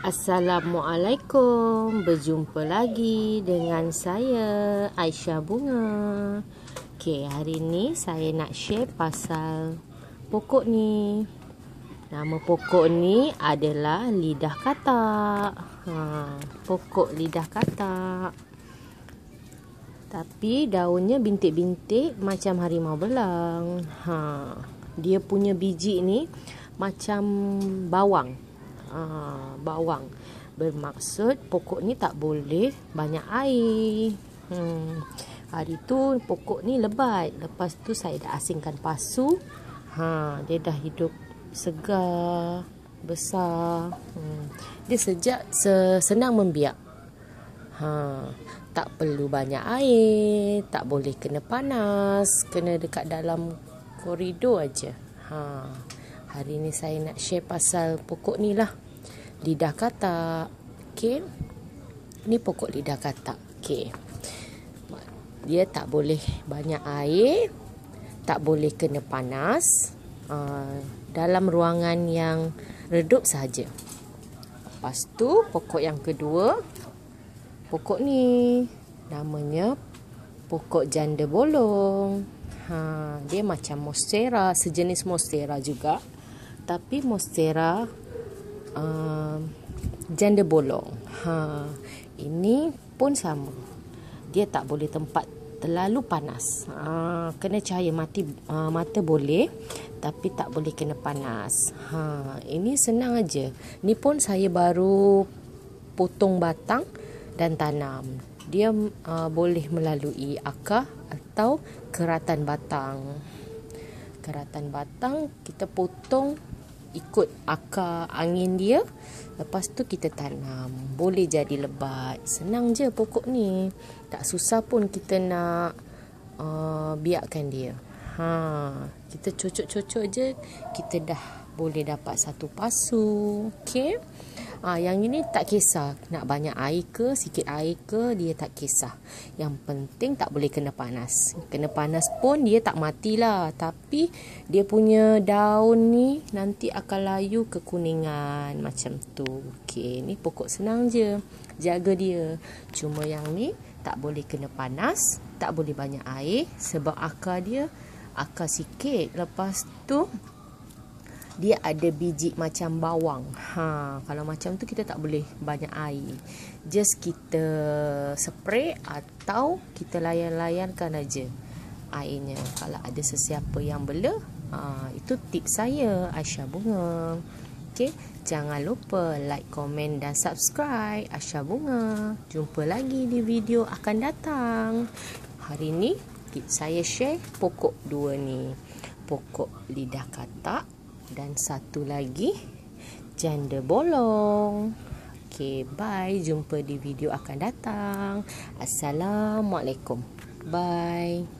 Assalamualaikum Berjumpa lagi dengan saya Aisyah Bunga Okay, hari ni saya nak share pasal pokok ni Nama pokok ni adalah lidah katak ha, Pokok lidah katak Tapi daunnya bintik-bintik macam harimau belang ha, Dia punya biji ni macam bawang uh, bawang bermaksud pokok ni tak boleh banyak air hmm. hari tu pokok ni lebat lepas tu saya dah asingkan pasu ha, dia dah hidup segar besar hmm. dia sejak senang membiak ha, tak perlu banyak air tak boleh kena panas kena dekat dalam koridor aja ha, hari ni saya nak share pasal pokok ni lah lidah katak okey ni pokok lidah katak okey dia tak boleh banyak air tak boleh kena panas uh, dalam ruangan yang redup sahaja lepas tu pokok yang kedua pokok ni namanya pokok janda bolong ha dia macam monstera sejenis monstera juga tapi monstera Janda um, bolong. Ha, ini pun sama. Dia tak boleh tempat terlalu panas. Ha, kena cahaya mati ha, mata boleh tapi tak boleh kena panas. Ha, ini senang aja. Ini pun saya baru potong batang dan tanam. Dia ha, boleh melalui akar atau keratan batang. Keratan batang kita potong ikut akar angin dia lepas tu kita tanam boleh jadi lebat senang je pokok ni tak susah pun kita nak uh, biarkan dia ha kita cucuk-cucuk je kita dah boleh dapat satu pasu okay? Ah ha, yang ini tak kisah nak banyak air ke sikit air ke dia tak kisah. Yang penting tak boleh kena panas. Kena panas pun dia tak matilah tapi dia punya daun ni nanti akan layu kekuningan macam tu. Okey, ni pokok senang je. Jaga dia. Cuma yang ni tak boleh kena panas, tak boleh banyak air sebab akar dia akar sikit. Lepas tu dia ada biji macam bawang. Ha, kalau macam tu kita tak boleh banyak air. Just kita spray atau kita layan-layankan aja airnya. Kalau ada sesiapa yang bela, ha, itu tip saya Aisyah Bunga. Okay, jangan lupa like, komen dan subscribe Aisyah Bunga. Jumpa lagi di video akan datang. Hari ni saya share pokok dua ni. Pokok lidah katak dan satu lagi janda bolong. Okay, bye. Jumpa di video akan datang. Assalamualaikum. Bye.